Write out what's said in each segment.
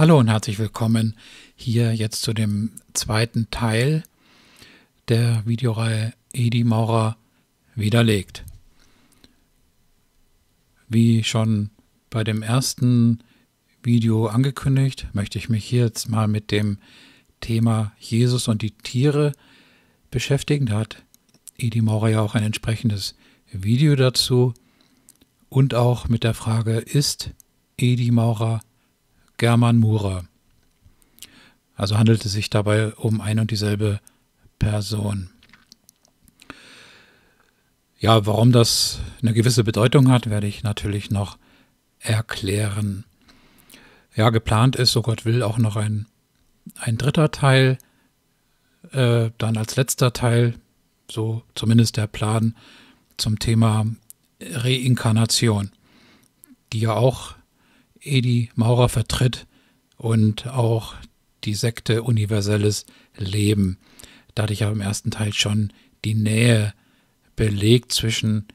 Hallo und herzlich willkommen hier jetzt zu dem zweiten Teil der Videoreihe Edi Maurer widerlegt. Wie schon bei dem ersten Video angekündigt, möchte ich mich hier jetzt mal mit dem Thema Jesus und die Tiere beschäftigen. Da hat Edi Maurer ja auch ein entsprechendes Video dazu und auch mit der Frage, ist Edi Maurer German Murer. Also handelt es sich dabei um ein und dieselbe Person. Ja, warum das eine gewisse Bedeutung hat, werde ich natürlich noch erklären. Ja, geplant ist, so Gott will, auch noch ein, ein dritter Teil, äh, dann als letzter Teil, so zumindest der Plan zum Thema Reinkarnation, die ja auch Edi Maurer vertritt und auch die Sekte Universelles Leben. Da hatte ich ja im ersten Teil schon die Nähe belegt zwischen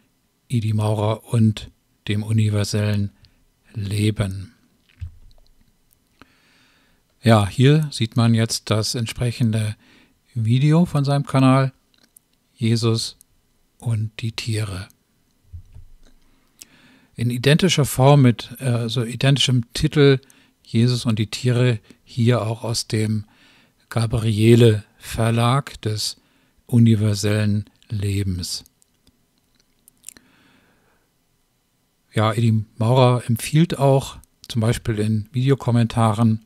Edi Maurer und dem universellen Leben. Ja, hier sieht man jetzt das entsprechende Video von seinem Kanal Jesus und die Tiere in identischer Form mit äh, so identischem Titel Jesus und die Tiere hier auch aus dem Gabriele Verlag des universellen Lebens. Ja, Edi Maurer empfiehlt auch zum Beispiel in Videokommentaren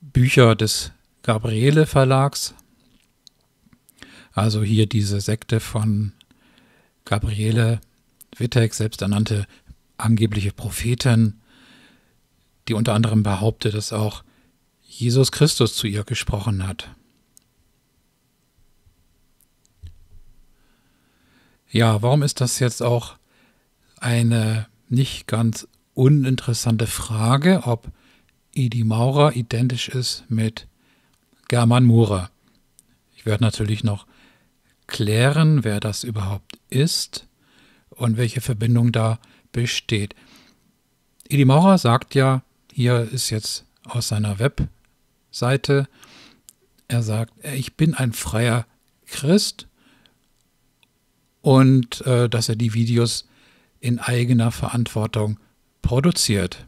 Bücher des Gabriele Verlags. Also hier diese Sekte von Gabriele Wittek, selbsternannte angebliche Prophetin, die unter anderem behauptet, dass auch Jesus Christus zu ihr gesprochen hat. Ja, warum ist das jetzt auch eine nicht ganz uninteressante Frage, ob Edi Maurer identisch ist mit German Murer? Ich werde natürlich noch klären, wer das überhaupt ist und welche Verbindung da besteht. Edi Maurer sagt ja, hier ist jetzt aus seiner Webseite, er sagt, ich bin ein freier Christ und äh, dass er die Videos in eigener Verantwortung produziert.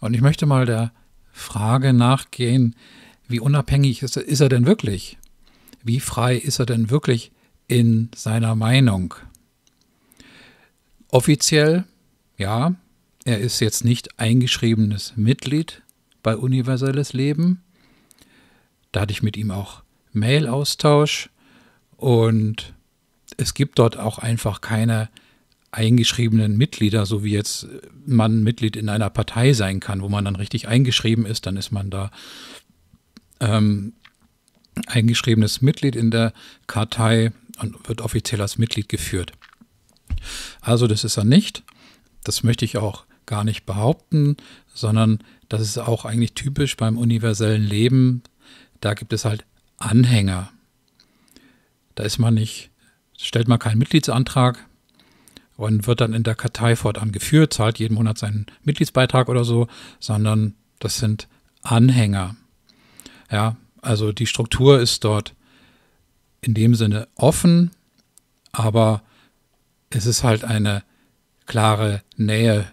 Und ich möchte mal der Frage nachgehen, wie unabhängig ist er, ist er denn wirklich? Wie frei ist er denn wirklich in seiner Meinung? offiziell, ja, er ist jetzt nicht eingeschriebenes Mitglied bei Universelles Leben. Da hatte ich mit ihm auch Mail-Austausch und es gibt dort auch einfach keine eingeschriebenen Mitglieder, so wie jetzt man Mitglied in einer Partei sein kann, wo man dann richtig eingeschrieben ist, dann ist man da ähm, eingeschriebenes Mitglied in der Kartei und wird offiziell als Mitglied geführt. Also das ist er nicht. Das möchte ich auch gar nicht behaupten, sondern das ist auch eigentlich typisch beim universellen Leben. Da gibt es halt Anhänger. Da ist man nicht, stellt man keinen Mitgliedsantrag und wird dann in der Kartei fortan geführt, zahlt jeden Monat seinen Mitgliedsbeitrag oder so, sondern das sind Anhänger. Ja, also die Struktur ist dort in dem Sinne offen, aber es ist halt eine klare Nähe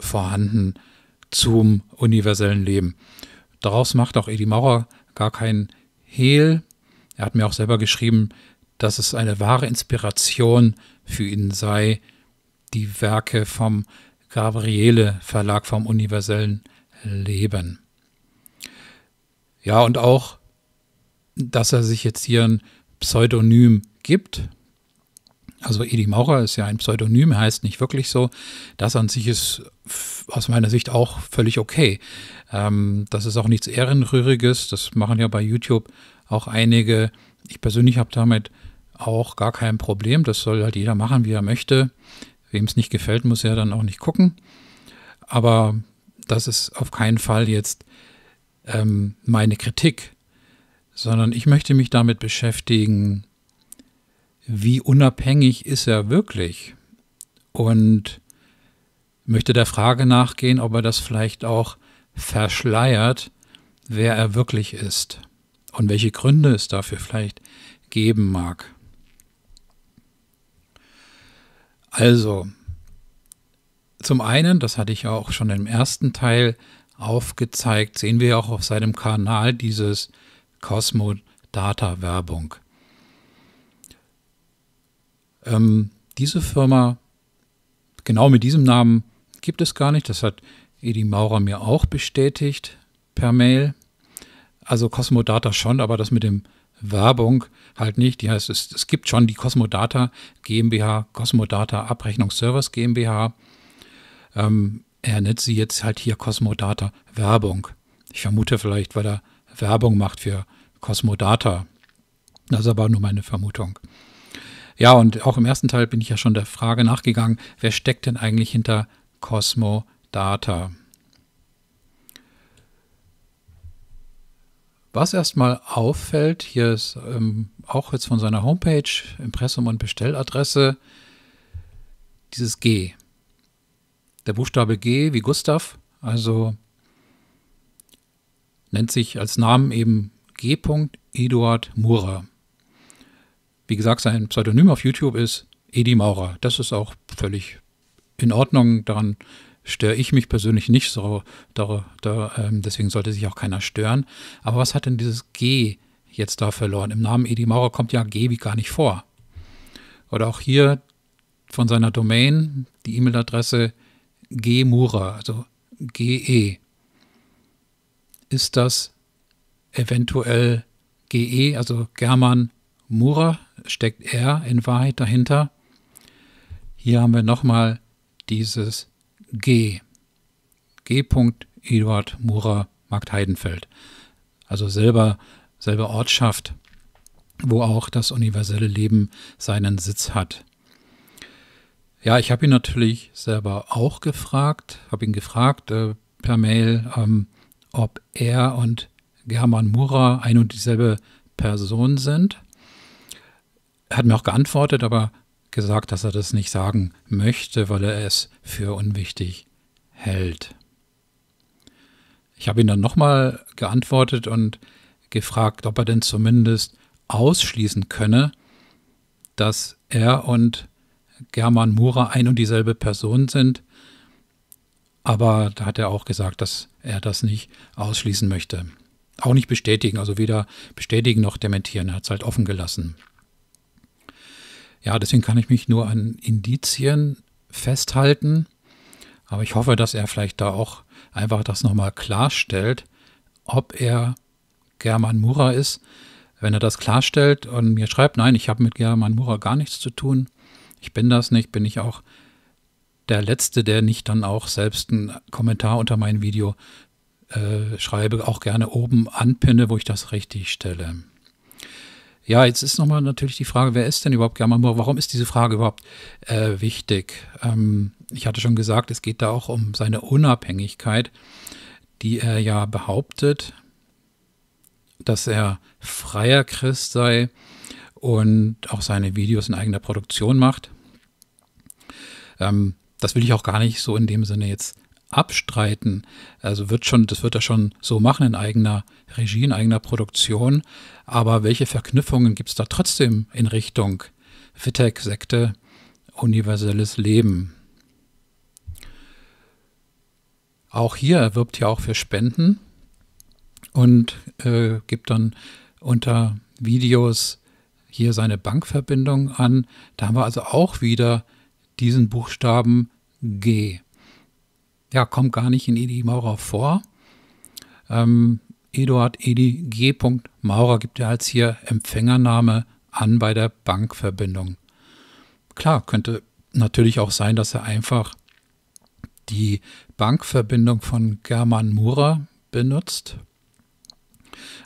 vorhanden zum universellen Leben. Daraus macht auch Edi Maurer gar keinen Hehl. Er hat mir auch selber geschrieben, dass es eine wahre Inspiration für ihn sei, die Werke vom Gabriele Verlag vom universellen Leben. Ja, und auch, dass er sich jetzt hier ein Pseudonym gibt, also Edi Maurer ist ja ein Pseudonym, heißt nicht wirklich so. Das an sich ist aus meiner Sicht auch völlig okay. Ähm, das ist auch nichts Ehrenrühriges. Das machen ja bei YouTube auch einige. Ich persönlich habe damit auch gar kein Problem. Das soll halt jeder machen, wie er möchte. Wem es nicht gefällt, muss er dann auch nicht gucken. Aber das ist auf keinen Fall jetzt ähm, meine Kritik, sondern ich möchte mich damit beschäftigen, wie unabhängig ist er wirklich? Und möchte der Frage nachgehen, ob er das vielleicht auch verschleiert, wer er wirklich ist und welche Gründe es dafür vielleicht geben mag. Also, zum einen, das hatte ich auch schon im ersten Teil aufgezeigt, sehen wir auch auf seinem Kanal dieses Cosmo Data Werbung. Ähm, diese Firma, genau mit diesem Namen, gibt es gar nicht. Das hat Edi Maurer mir auch bestätigt per Mail. Also Cosmodata schon, aber das mit dem Werbung halt nicht. Die heißt, es, es gibt schon die Cosmodata GmbH, Cosmodata Abrechnungsservice GmbH. Ähm, er nennt sie jetzt halt hier Cosmodata Werbung. Ich vermute vielleicht, weil er Werbung macht für Cosmodata. Das ist aber nur meine Vermutung. Ja, und auch im ersten Teil bin ich ja schon der Frage nachgegangen, wer steckt denn eigentlich hinter Cosmo Data? Was erstmal auffällt, hier ist ähm, auch jetzt von seiner Homepage, Impressum und Bestelladresse, dieses G. Der Buchstabe G wie Gustav, also nennt sich als Namen eben G. Eduard Murer. Wie gesagt, sein Pseudonym auf YouTube ist Edi Maurer. Das ist auch völlig in Ordnung. Daran störe ich mich persönlich nicht so. Da, da, ähm, deswegen sollte sich auch keiner stören. Aber was hat denn dieses G jetzt da verloren? Im Namen Edi Maurer kommt ja G wie gar nicht vor. Oder auch hier von seiner Domain die E-Mail-Adresse gmura, also ge. Ist das eventuell ge, also German Mura? steckt er in Wahrheit dahinter? Hier haben wir nochmal dieses G. G. Eduard Murer, Markt Heidenfeld. Also selber, selber Ortschaft, wo auch das universelle Leben seinen Sitz hat. Ja, ich habe ihn natürlich selber auch gefragt, habe ihn gefragt äh, per Mail, ähm, ob er und German Murer ein und dieselbe Person sind. Er hat mir auch geantwortet, aber gesagt, dass er das nicht sagen möchte, weil er es für unwichtig hält. Ich habe ihn dann nochmal geantwortet und gefragt, ob er denn zumindest ausschließen könne, dass er und German Mura ein und dieselbe Person sind. Aber da hat er auch gesagt, dass er das nicht ausschließen möchte. Auch nicht bestätigen, also weder bestätigen noch dementieren. Er hat es halt offen gelassen. Ja, deswegen kann ich mich nur an Indizien festhalten. Aber ich hoffe, dass er vielleicht da auch einfach das nochmal klarstellt, ob er German Mura ist. Wenn er das klarstellt und mir schreibt, nein, ich habe mit German Mura gar nichts zu tun, ich bin das nicht, bin ich auch der Letzte, der nicht dann auch selbst einen Kommentar unter mein Video äh, schreibe, auch gerne oben anpinne, wo ich das richtig stelle. Ja, jetzt ist nochmal natürlich die Frage, wer ist denn überhaupt German Mohr? Warum ist diese Frage überhaupt äh, wichtig? Ähm, ich hatte schon gesagt, es geht da auch um seine Unabhängigkeit, die er ja behauptet, dass er freier Christ sei und auch seine Videos in eigener Produktion macht. Ähm, das will ich auch gar nicht so in dem Sinne jetzt abstreiten. Also wird schon, das wird er schon so machen in eigener Regie, in eigener Produktion. Aber welche Verknüpfungen gibt es da trotzdem in Richtung Vitek, Sekte, universelles Leben? Auch hier, er wirbt ja auch für Spenden und äh, gibt dann unter Videos hier seine Bankverbindung an. Da haben wir also auch wieder diesen Buchstaben G ja, kommt gar nicht in Edi Maurer vor. Ähm, Eduard Edi G. Maurer gibt er als hier Empfängername an bei der Bankverbindung. Klar, könnte natürlich auch sein, dass er einfach die Bankverbindung von German Murer benutzt.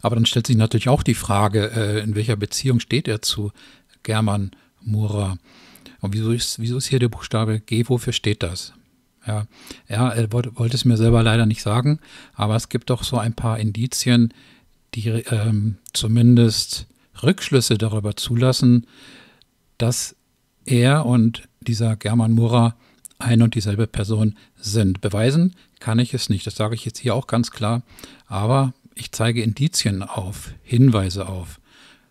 Aber dann stellt sich natürlich auch die Frage, äh, in welcher Beziehung steht er zu German Murer? Und wieso ist, wieso ist hier der Buchstabe G? Wofür steht das? Ja, er äh, wollte, wollte, es mir selber leider nicht sagen, aber es gibt doch so ein paar Indizien, die ähm, zumindest Rückschlüsse darüber zulassen, dass er und dieser German Murer ein und dieselbe Person sind. Beweisen kann ich es nicht, das sage ich jetzt hier auch ganz klar, aber ich zeige Indizien auf, Hinweise auf.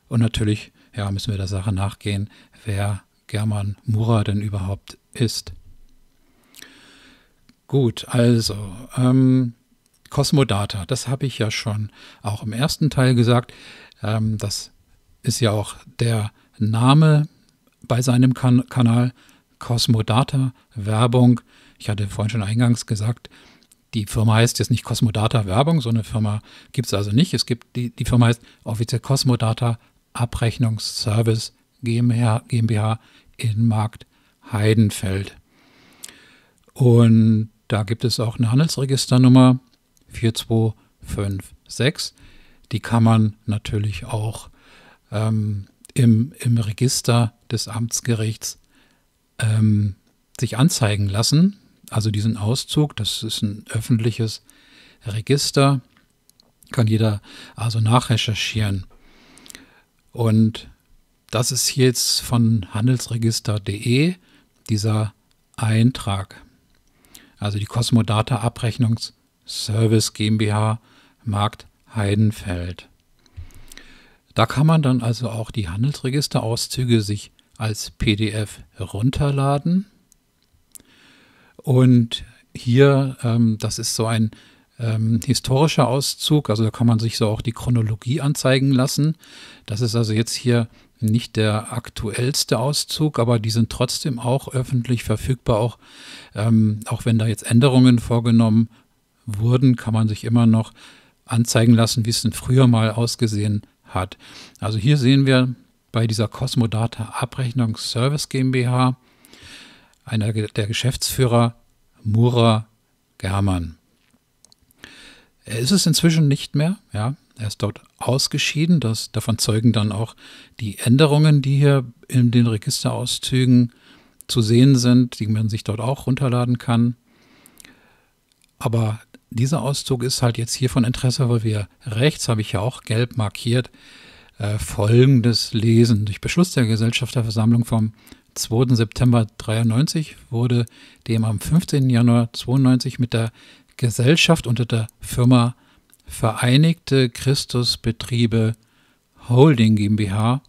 Und natürlich ja, müssen wir der Sache nachgehen, wer German Murer denn überhaupt ist. Gut, also ähm, Cosmodata, das habe ich ja schon auch im ersten Teil gesagt. Ähm, das ist ja auch der Name bei seinem kan Kanal Cosmodata Werbung. Ich hatte vorhin schon eingangs gesagt, die Firma heißt jetzt nicht Cosmodata Werbung, so eine Firma gibt es also nicht. Es gibt die, die Firma heißt offiziell Cosmodata Abrechnungsservice GmbH, GmbH in Markt Heidenfeld. Und da gibt es auch eine Handelsregisternummer 4256. Die kann man natürlich auch ähm, im, im Register des Amtsgerichts ähm, sich anzeigen lassen. Also diesen Auszug, das ist ein öffentliches Register, kann jeder also nachrecherchieren. Und das ist jetzt von handelsregister.de dieser Eintrag also die Cosmodata Abrechnungs Service GmbH Markt Heidenfeld. Da kann man dann also auch die Handelsregisterauszüge sich als PDF runterladen. Und hier, ähm, das ist so ein ähm, historischer Auszug, also da kann man sich so auch die Chronologie anzeigen lassen. Das ist also jetzt hier nicht der aktuellste Auszug, aber die sind trotzdem auch öffentlich verfügbar. Auch, ähm, auch wenn da jetzt Änderungen vorgenommen wurden, kann man sich immer noch anzeigen lassen, wie es denn früher mal ausgesehen hat. Also hier sehen wir bei dieser Cosmodata Abrechnung Service GmbH einer der Geschäftsführer Mura Germann. Er ist es inzwischen nicht mehr, ja, er ist dort ausgeschieden. Das, davon zeugen dann auch die Änderungen, die hier in den Registerauszügen zu sehen sind, die man sich dort auch runterladen kann. Aber dieser Auszug ist halt jetzt hier von Interesse, weil wir rechts, habe ich ja auch gelb markiert, äh, folgendes lesen. Durch Beschluss der Gesellschafterversammlung vom 2. September 1993 wurde dem am 15. Januar 1992 mit der Gesellschaft unter der Firma Vereinigte Christusbetriebe Holding GmbH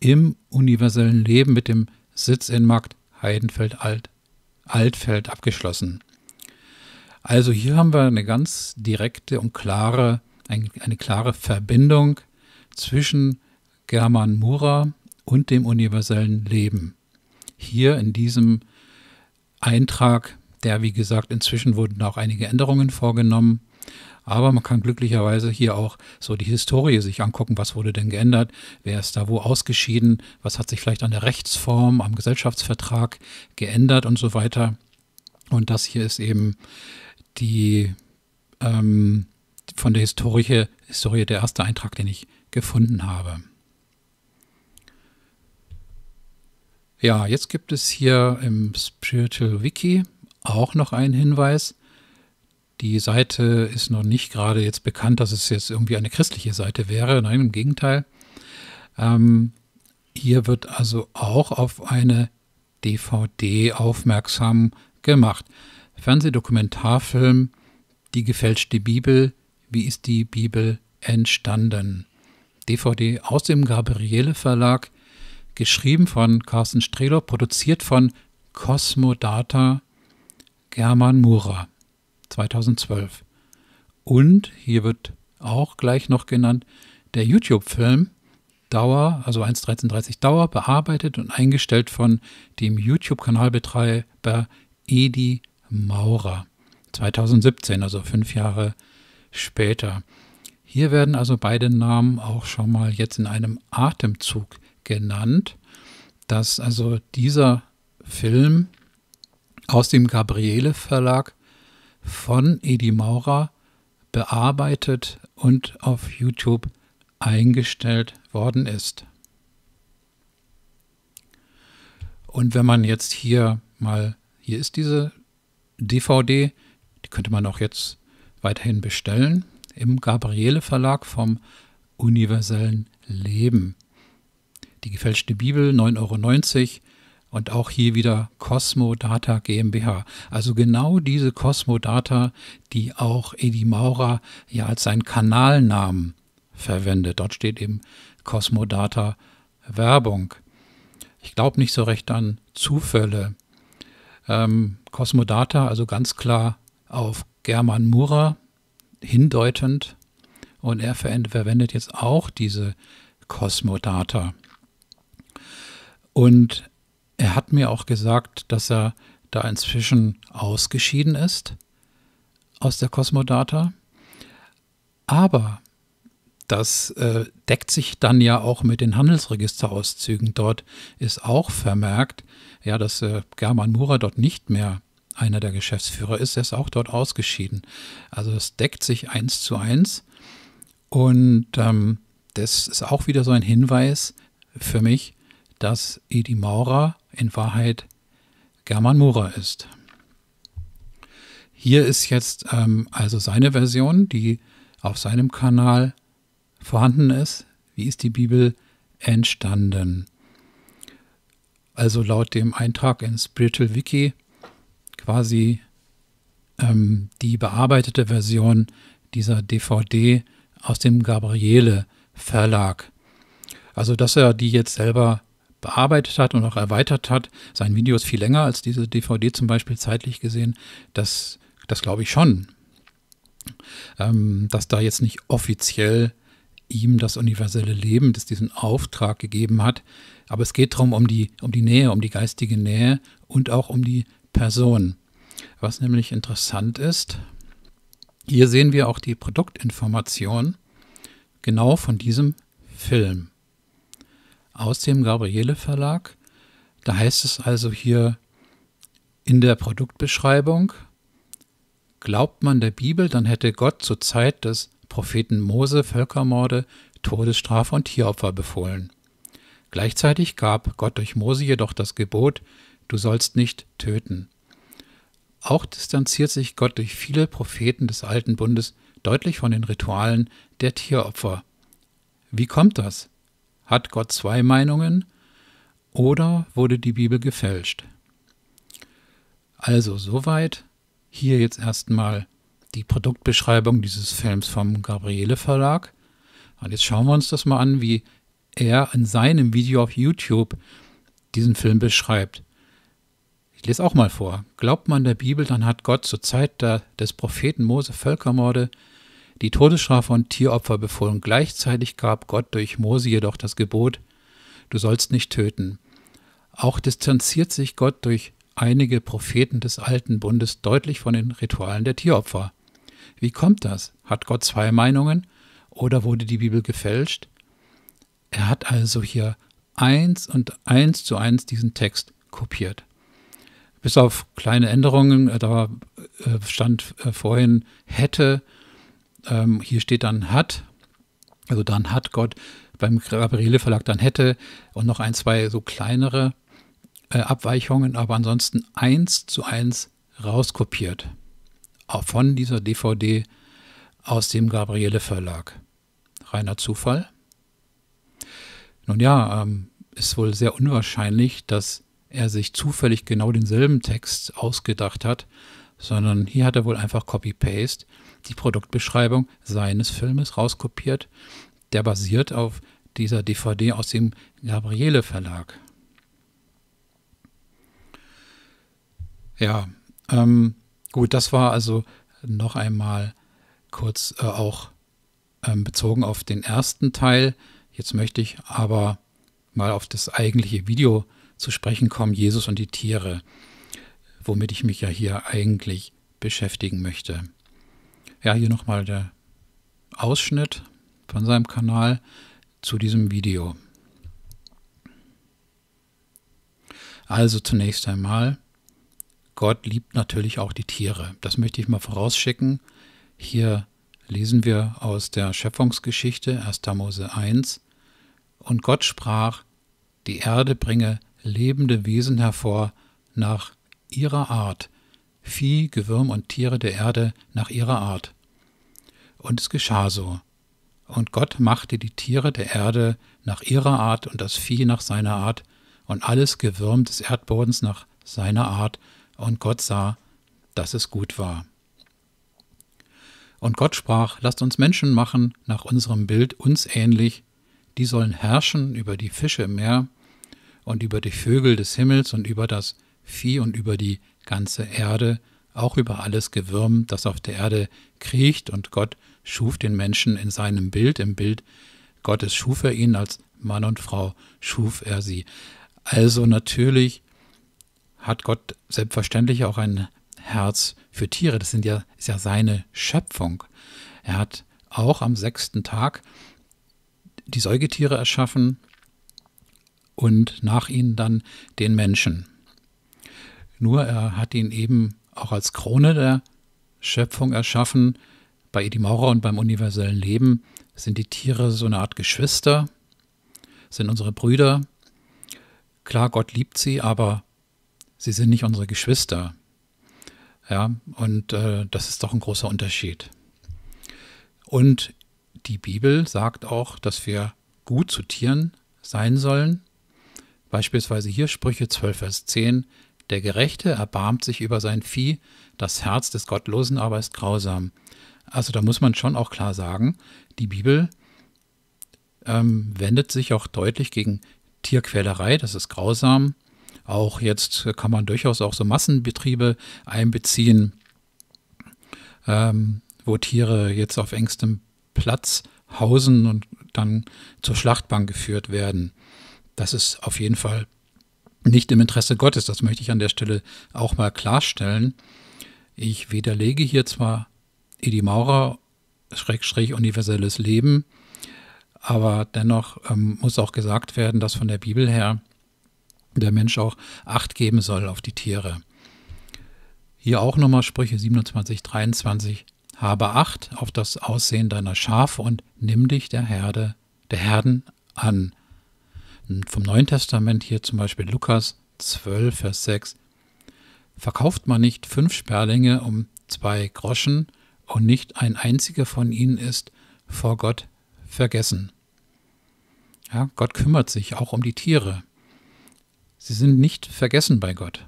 im universellen Leben mit dem Sitz in Markt Heidenfeld Alt, Altfeld abgeschlossen. Also hier haben wir eine ganz direkte und klare, eine, eine klare Verbindung zwischen German Mura und dem universellen Leben. Hier in diesem Eintrag, der wie gesagt inzwischen wurden auch einige Änderungen vorgenommen, aber man kann glücklicherweise hier auch so die Historie sich angucken, was wurde denn geändert, wer ist da wo ausgeschieden, was hat sich vielleicht an der Rechtsform, am Gesellschaftsvertrag geändert und so weiter. Und das hier ist eben die ähm, von der Historie, Historie der erste Eintrag, den ich gefunden habe. Ja, jetzt gibt es hier im Spiritual Wiki auch noch einen Hinweis die Seite ist noch nicht gerade jetzt bekannt, dass es jetzt irgendwie eine christliche Seite wäre. Nein, im Gegenteil. Ähm, hier wird also auch auf eine DVD aufmerksam gemacht. Fernsehdokumentarfilm Die gefälschte Bibel. Wie ist die Bibel entstanden? DVD aus dem Gabriele Verlag, geschrieben von Carsten Strehler, produziert von Cosmodata German Mura. 2012. Und hier wird auch gleich noch genannt der YouTube-Film Dauer, also 1.13.30 Dauer, bearbeitet und eingestellt von dem YouTube-Kanalbetreiber Edi Maurer 2017, also fünf Jahre später. Hier werden also beide Namen auch schon mal jetzt in einem Atemzug genannt, dass also dieser Film aus dem Gabriele Verlag von Edi Maurer bearbeitet und auf YouTube eingestellt worden ist. Und wenn man jetzt hier mal, hier ist diese DVD, die könnte man auch jetzt weiterhin bestellen im Gabriele Verlag vom universellen Leben. Die gefälschte Bibel 9,90 Euro und auch hier wieder Cosmodata GmbH. Also genau diese Cosmodata, die auch Edi Maurer ja als seinen Kanalnamen verwendet. Dort steht eben Cosmodata Werbung. Ich glaube nicht so recht an Zufälle. Ähm, Cosmodata, also ganz klar auf German Murer hindeutend. Und er verwendet jetzt auch diese Cosmodata. Und er hat mir auch gesagt, dass er da inzwischen ausgeschieden ist aus der Cosmodata. Aber das äh, deckt sich dann ja auch mit den Handelsregisterauszügen. Dort ist auch vermerkt, ja, dass äh, German Mura dort nicht mehr einer der Geschäftsführer ist. Er ist auch dort ausgeschieden. Also es deckt sich eins zu eins. Und ähm, das ist auch wieder so ein Hinweis für mich, dass Edi Maurer in Wahrheit German Murer ist. Hier ist jetzt ähm, also seine Version, die auf seinem Kanal vorhanden ist. Wie ist die Bibel entstanden? Also laut dem Eintrag in Spiritual Wiki quasi ähm, die bearbeitete Version dieser DVD aus dem Gabriele Verlag. Also dass er die jetzt selber bearbeitet hat und auch erweitert hat. Sein Video ist viel länger als diese DVD zum Beispiel zeitlich gesehen. Das, das glaube ich schon, ähm, dass da jetzt nicht offiziell ihm das universelle Leben, das diesen Auftrag gegeben hat. Aber es geht darum, um die, um die Nähe, um die geistige Nähe und auch um die Person. Was nämlich interessant ist, hier sehen wir auch die Produktinformation genau von diesem Film aus dem Gabriele Verlag. Da heißt es also hier in der Produktbeschreibung, glaubt man der Bibel, dann hätte Gott zur Zeit des Propheten Mose Völkermorde, Todesstrafe und Tieropfer befohlen. Gleichzeitig gab Gott durch Mose jedoch das Gebot, du sollst nicht töten. Auch distanziert sich Gott durch viele Propheten des Alten Bundes deutlich von den Ritualen der Tieropfer. Wie kommt das? Hat Gott zwei Meinungen? Oder wurde die Bibel gefälscht? Also soweit hier jetzt erstmal die Produktbeschreibung dieses Films vom Gabriele Verlag. Und jetzt schauen wir uns das mal an, wie er in seinem Video auf YouTube diesen Film beschreibt. Ich lese auch mal vor. Glaubt man der Bibel, dann hat Gott zur Zeit des Propheten Mose Völkermorde die Todesstrafe und Tieropfer befohlen. Gleichzeitig gab Gott durch Mose jedoch das Gebot, du sollst nicht töten. Auch distanziert sich Gott durch einige Propheten des Alten Bundes deutlich von den Ritualen der Tieropfer. Wie kommt das? Hat Gott zwei Meinungen oder wurde die Bibel gefälscht? Er hat also hier eins und eins zu eins diesen Text kopiert. Bis auf kleine Änderungen, äh, da äh, stand äh, vorhin hätte ähm, hier steht dann hat, also dann hat Gott beim Gabriele Verlag dann hätte und noch ein, zwei so kleinere äh, Abweichungen, aber ansonsten eins zu eins rauskopiert. Auch von dieser DVD aus dem Gabriele Verlag. Reiner Zufall. Nun ja, ähm, ist wohl sehr unwahrscheinlich, dass er sich zufällig genau denselben Text ausgedacht hat, sondern hier hat er wohl einfach Copy-Paste die Produktbeschreibung seines Filmes rauskopiert. Der basiert auf dieser DVD aus dem Gabriele Verlag. Ja, ähm, gut, das war also noch einmal kurz äh, auch ähm, bezogen auf den ersten Teil. Jetzt möchte ich aber mal auf das eigentliche Video zu sprechen kommen, Jesus und die Tiere, womit ich mich ja hier eigentlich beschäftigen möchte. Ja, hier nochmal der Ausschnitt von seinem Kanal zu diesem Video. Also zunächst einmal, Gott liebt natürlich auch die Tiere. Das möchte ich mal vorausschicken. Hier lesen wir aus der Schöpfungsgeschichte 1. Mose 1. Und Gott sprach, die Erde bringe lebende Wesen hervor nach ihrer Art, Vieh, Gewürm und Tiere der Erde nach ihrer Art, und es geschah so. Und Gott machte die Tiere der Erde nach ihrer Art und das Vieh nach seiner Art und alles Gewürm des Erdbodens nach seiner Art. Und Gott sah, dass es gut war. Und Gott sprach, lasst uns Menschen machen nach unserem Bild uns ähnlich, die sollen herrschen über die Fische im Meer und über die Vögel des Himmels und über das Vieh und über die ganze Erde, auch über alles Gewürm, das auf der Erde kriecht. Und Gott schuf den Menschen in seinem Bild, im Bild Gottes schuf er ihn, als Mann und Frau schuf er sie. Also natürlich hat Gott selbstverständlich auch ein Herz für Tiere. Das sind ja, ist ja seine Schöpfung. Er hat auch am sechsten Tag die Säugetiere erschaffen und nach ihnen dann den Menschen. Nur er hat ihn eben auch als Krone der Schöpfung erschaffen, bei Edi Maurer und beim universellen Leben sind die Tiere so eine Art Geschwister, sind unsere Brüder. Klar, Gott liebt sie, aber sie sind nicht unsere Geschwister. Ja, und äh, das ist doch ein großer Unterschied. Und die Bibel sagt auch, dass wir gut zu Tieren sein sollen. Beispielsweise hier Sprüche 12, Vers 10. Der Gerechte erbarmt sich über sein Vieh, das Herz des Gottlosen aber ist grausam. Also da muss man schon auch klar sagen, die Bibel ähm, wendet sich auch deutlich gegen Tierquälerei, das ist grausam. Auch jetzt kann man durchaus auch so Massenbetriebe einbeziehen, ähm, wo Tiere jetzt auf engstem Platz hausen und dann zur Schlachtbank geführt werden. Das ist auf jeden Fall nicht im Interesse Gottes. Das möchte ich an der Stelle auch mal klarstellen. Ich widerlege hier zwar Edi Maurer, Schrägstrich universelles Leben. Aber dennoch ähm, muss auch gesagt werden, dass von der Bibel her der Mensch auch Acht geben soll auf die Tiere. Hier auch nochmal Sprüche 27, 23. Habe Acht auf das Aussehen deiner Schafe und nimm dich der Herde, der Herden an. Und vom Neuen Testament hier zum Beispiel Lukas 12, Vers 6. Verkauft man nicht fünf Sperlinge um zwei Groschen und nicht ein einziger von ihnen ist vor Gott vergessen. Ja, Gott kümmert sich auch um die Tiere. Sie sind nicht vergessen bei Gott.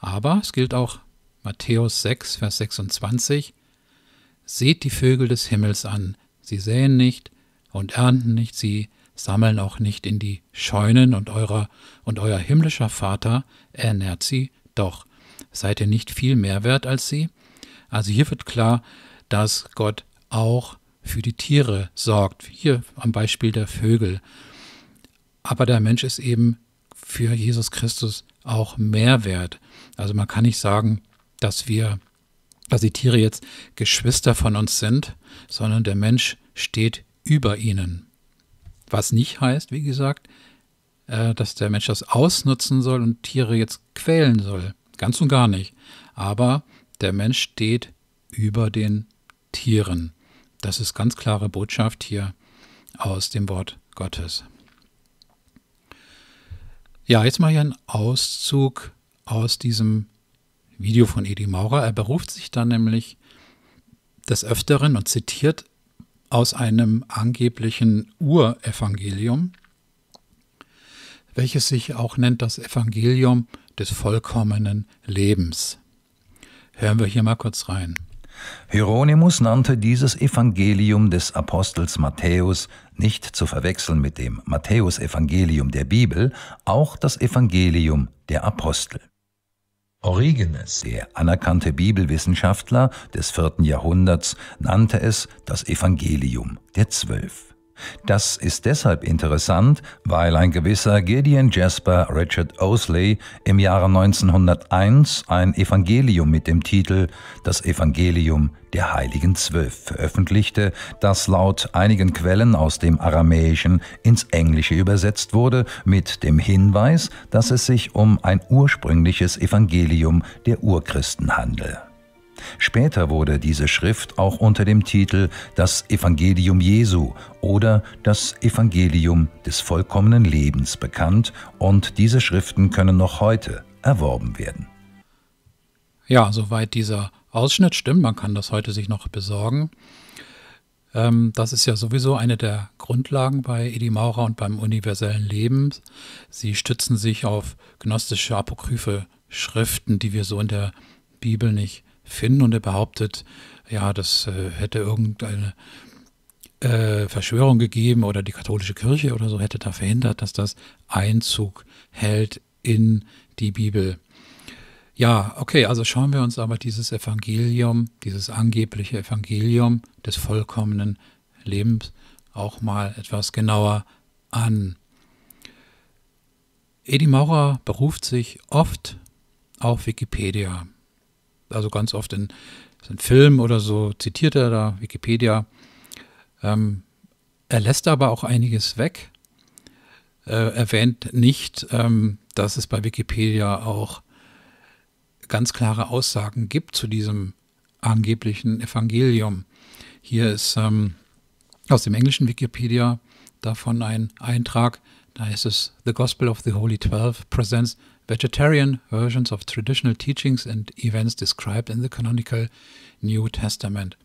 Aber es gilt auch Matthäus 6, Vers 26, Seht die Vögel des Himmels an, sie säen nicht und ernten nicht, sie sammeln auch nicht in die Scheunen und, eurer, und euer himmlischer Vater ernährt sie doch. Seid ihr nicht viel mehr wert als sie? Also hier wird klar, dass Gott auch für die Tiere sorgt. Hier am Beispiel der Vögel. Aber der Mensch ist eben für Jesus Christus auch mehr wert. Also man kann nicht sagen, dass wir, dass die Tiere jetzt Geschwister von uns sind, sondern der Mensch steht über ihnen. Was nicht heißt, wie gesagt, äh, dass der Mensch das ausnutzen soll und Tiere jetzt quälen soll. Ganz und gar nicht. Aber der Mensch steht über den Tieren. Das ist ganz klare Botschaft hier aus dem Wort Gottes. Ja, jetzt mal hier ein Auszug aus diesem Video von Edi Maurer. Er beruft sich dann nämlich des Öfteren und zitiert aus einem angeblichen Urevangelium, welches sich auch nennt das Evangelium des vollkommenen Lebens. Hören wir hier mal kurz rein. Hieronymus nannte dieses Evangelium des Apostels Matthäus, nicht zu verwechseln mit dem Matthäusevangelium der Bibel, auch das Evangelium der Apostel. Origenes, der anerkannte Bibelwissenschaftler des vierten Jahrhunderts, nannte es das Evangelium der Zwölf. Das ist deshalb interessant, weil ein gewisser Gideon Jasper Richard Osley im Jahre 1901 ein Evangelium mit dem Titel Das Evangelium der Heiligen Zwölf veröffentlichte, das laut einigen Quellen aus dem Aramäischen ins Englische übersetzt wurde, mit dem Hinweis, dass es sich um ein ursprüngliches Evangelium der Urchristen handle. Später wurde diese Schrift auch unter dem Titel Das Evangelium Jesu oder Das Evangelium des vollkommenen Lebens bekannt und diese Schriften können noch heute erworben werden. Ja, soweit dieser Ausschnitt stimmt, man kann das heute sich noch besorgen. Ähm, das ist ja sowieso eine der Grundlagen bei Edi Maurer und beim universellen Leben. Sie stützen sich auf gnostische apokryphe Schriften, die wir so in der Bibel nicht finden und er behauptet, ja, das äh, hätte irgendeine äh, Verschwörung gegeben oder die katholische Kirche oder so hätte da verhindert, dass das Einzug hält in die Bibel. Ja, okay, also schauen wir uns aber dieses Evangelium, dieses angebliche Evangelium des vollkommenen Lebens auch mal etwas genauer an. Edi Maurer beruft sich oft auf Wikipedia also ganz oft in, in Filmen oder so zitiert er da Wikipedia. Ähm, er lässt aber auch einiges weg. Äh, erwähnt nicht, ähm, dass es bei Wikipedia auch ganz klare Aussagen gibt zu diesem angeblichen Evangelium. Hier ist ähm, aus dem englischen Wikipedia davon ein Eintrag, da heißt es, The Gospel of the Holy Twelve presents vegetarian versions of traditional teachings and events described in the canonical New Testament.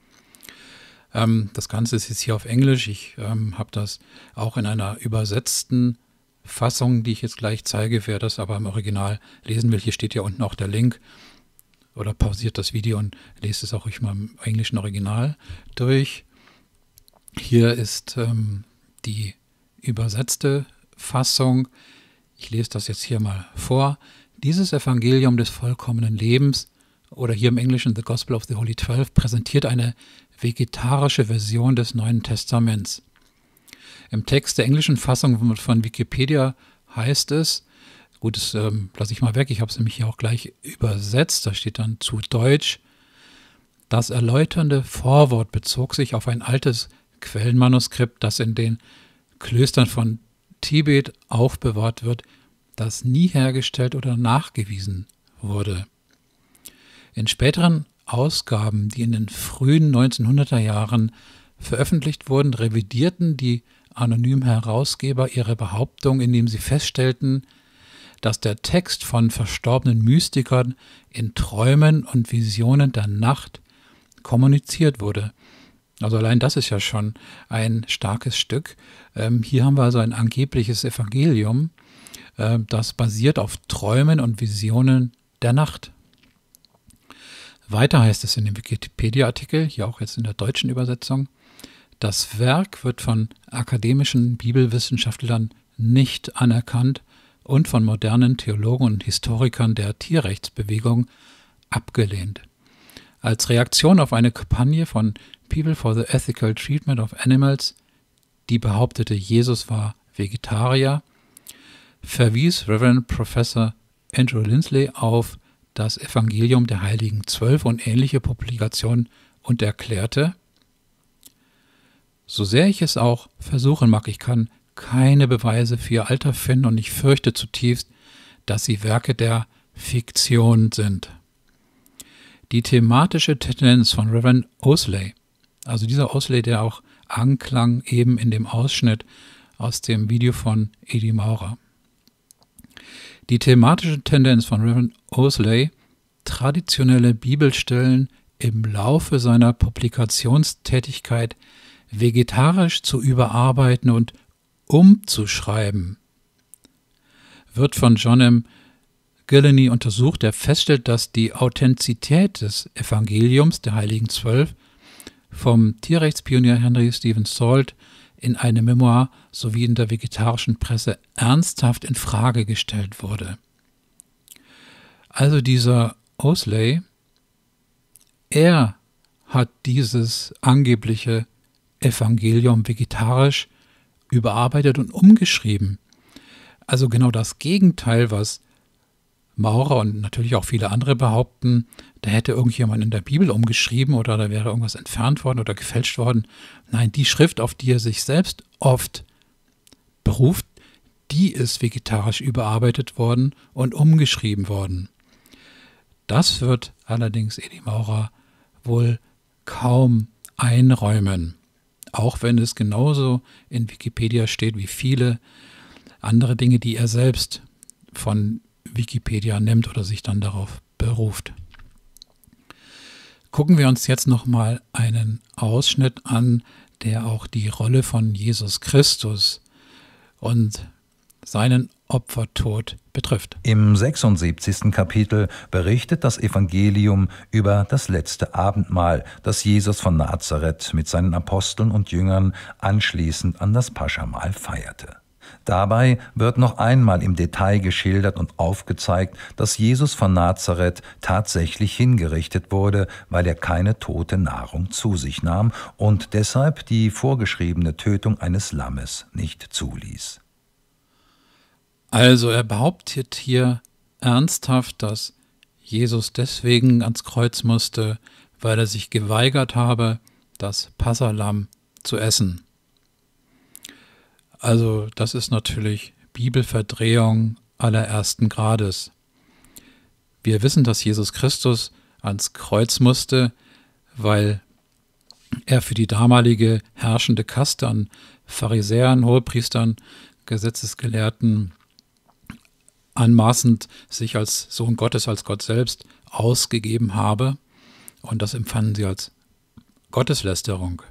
Ähm, das Ganze ist jetzt hier auf Englisch. Ich ähm, habe das auch in einer übersetzten Fassung, die ich jetzt gleich zeige, wer das aber im Original lesen will. Hier steht ja unten auch der Link oder pausiert das Video und lest es auch euch mal im englischen Original durch. Hier ist ähm, die übersetzte Fassung. Ich lese das jetzt hier mal vor. Dieses Evangelium des vollkommenen Lebens oder hier im Englischen The Gospel of the Holy Twelve präsentiert eine vegetarische Version des Neuen Testaments. Im Text der englischen Fassung von Wikipedia heißt es, gut, das ähm, lasse ich mal weg, ich habe es nämlich hier auch gleich übersetzt, da steht dann zu Deutsch, das erläuternde Vorwort bezog sich auf ein altes Quellenmanuskript, das in den Klöstern von Tibet aufbewahrt wird, das nie hergestellt oder nachgewiesen wurde. In späteren Ausgaben, die in den frühen 1900er Jahren veröffentlicht wurden, revidierten die anonymen Herausgeber ihre Behauptung, indem sie feststellten, dass der Text von verstorbenen Mystikern in Träumen und Visionen der Nacht kommuniziert wurde also allein das ist ja schon ein starkes Stück. Ähm, hier haben wir also ein angebliches Evangelium, äh, das basiert auf Träumen und Visionen der Nacht. Weiter heißt es in dem Wikipedia-Artikel, hier auch jetzt in der deutschen Übersetzung, das Werk wird von akademischen Bibelwissenschaftlern nicht anerkannt und von modernen Theologen und Historikern der Tierrechtsbewegung abgelehnt. Als Reaktion auf eine Kampagne von People for the Ethical Treatment of Animals, die behauptete, Jesus war Vegetarier, verwies Reverend Professor Andrew Lindsley auf das Evangelium der Heiligen Zwölf und ähnliche Publikationen und erklärte, so sehr ich es auch versuchen mag, ich kann keine Beweise für ihr Alter finden und ich fürchte zutiefst, dass sie Werke der Fiktion sind. Die thematische Tendenz von Reverend Osley also dieser Osler, der auch anklang eben in dem Ausschnitt aus dem Video von Edi Maurer. Die thematische Tendenz von Reverend Osley, traditionelle Bibelstellen im Laufe seiner Publikationstätigkeit vegetarisch zu überarbeiten und umzuschreiben, wird von John M. Gillany untersucht, der feststellt, dass die Authentizität des Evangeliums der Heiligen Zwölf vom Tierrechtspionier Henry Stephen Salt in einem Memoir sowie in der vegetarischen Presse ernsthaft in Frage gestellt wurde. Also dieser Osley, er hat dieses angebliche Evangelium vegetarisch überarbeitet und umgeschrieben. Also genau das Gegenteil, was Maurer und natürlich auch viele andere behaupten, da hätte irgendjemand in der Bibel umgeschrieben oder da wäre irgendwas entfernt worden oder gefälscht worden. Nein, die Schrift, auf die er sich selbst oft beruft, die ist vegetarisch überarbeitet worden und umgeschrieben worden. Das wird allerdings Edi Maurer wohl kaum einräumen, auch wenn es genauso in Wikipedia steht wie viele andere Dinge, die er selbst von Wikipedia nimmt oder sich dann darauf beruft. Gucken wir uns jetzt nochmal einen Ausschnitt an, der auch die Rolle von Jesus Christus und seinen Opfertod betrifft. Im 76. Kapitel berichtet das Evangelium über das letzte Abendmahl, das Jesus von Nazareth mit seinen Aposteln und Jüngern anschließend an das Paschamal feierte. Dabei wird noch einmal im Detail geschildert und aufgezeigt, dass Jesus von Nazareth tatsächlich hingerichtet wurde, weil er keine tote Nahrung zu sich nahm und deshalb die vorgeschriebene Tötung eines Lammes nicht zuließ. Also er behauptet hier ernsthaft, dass Jesus deswegen ans Kreuz musste, weil er sich geweigert habe, das Passalam zu essen. Also das ist natürlich Bibelverdrehung allerersten Grades. Wir wissen, dass Jesus Christus ans Kreuz musste, weil er für die damalige herrschende Kaste an Pharisäern, Hohepriestern, Gesetzesgelehrten anmaßend sich als Sohn Gottes, als Gott selbst ausgegeben habe. Und das empfanden sie als Gotteslästerung.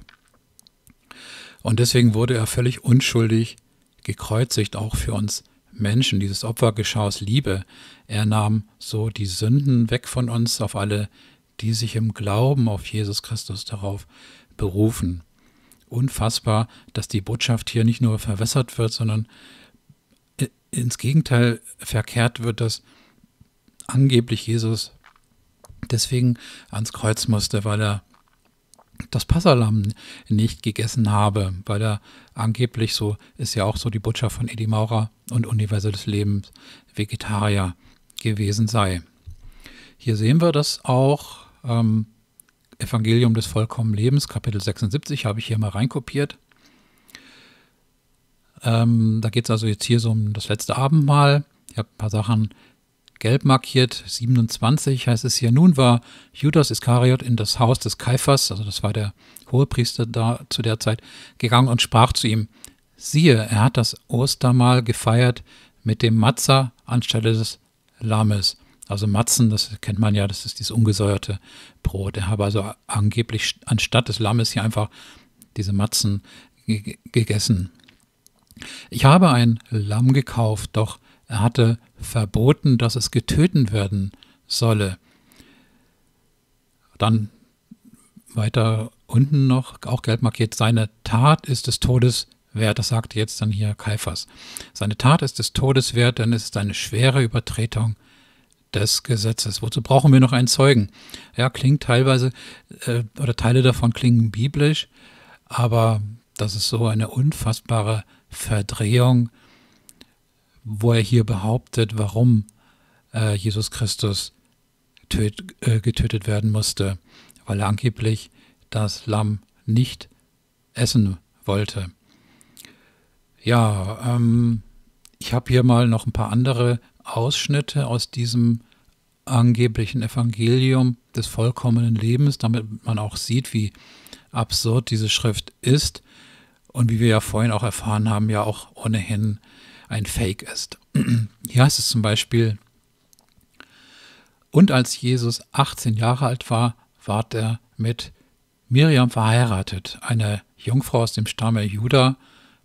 Und deswegen wurde er völlig unschuldig gekreuzigt, auch für uns Menschen. Dieses Opfer geschah aus Liebe. Er nahm so die Sünden weg von uns auf alle, die sich im Glauben auf Jesus Christus darauf berufen. Unfassbar, dass die Botschaft hier nicht nur verwässert wird, sondern ins Gegenteil verkehrt wird, dass angeblich Jesus deswegen ans Kreuz musste, weil er das Passalam nicht gegessen habe, weil er angeblich, so ist ja auch so die Botschaft von Eddie Maurer und Universelles Lebens, Vegetarier gewesen sei. Hier sehen wir das auch, ähm, Evangelium des vollkommenen Lebens, Kapitel 76, habe ich hier mal reinkopiert. Ähm, da geht es also jetzt hier so um das letzte Abendmahl. Ich habe ein paar Sachen gelb markiert, 27 heißt es hier. Nun war Judas Iskariot in das Haus des Kaiphas, also das war der Hohepriester da zu der Zeit, gegangen und sprach zu ihm, siehe, er hat das Ostermahl gefeiert mit dem Matza anstelle des Lammes. Also Matzen, das kennt man ja, das ist dieses ungesäuerte Brot. Er habe also angeblich anstatt des Lammes hier einfach diese Matzen gegessen. Ich habe ein Lamm gekauft, doch er hatte verboten, dass es getötet werden solle. Dann weiter unten noch, auch gelb markiert, seine Tat ist des Todes wert. Das sagt jetzt dann hier Kaifers. Seine Tat ist des Todes wert, denn es ist eine schwere Übertretung des Gesetzes. Wozu brauchen wir noch einen Zeugen? Ja, klingt teilweise äh, oder Teile davon klingen biblisch, aber das ist so eine unfassbare Verdrehung wo er hier behauptet, warum äh, Jesus Christus töt, äh, getötet werden musste, weil er angeblich das Lamm nicht essen wollte. Ja, ähm, ich habe hier mal noch ein paar andere Ausschnitte aus diesem angeblichen Evangelium des vollkommenen Lebens, damit man auch sieht, wie absurd diese Schrift ist und wie wir ja vorhin auch erfahren haben, ja auch ohnehin äh, ein Fake ist. Hier heißt es zum Beispiel, und als Jesus 18 Jahre alt war, ward er mit Miriam verheiratet, einer Jungfrau aus dem Stamme Juda,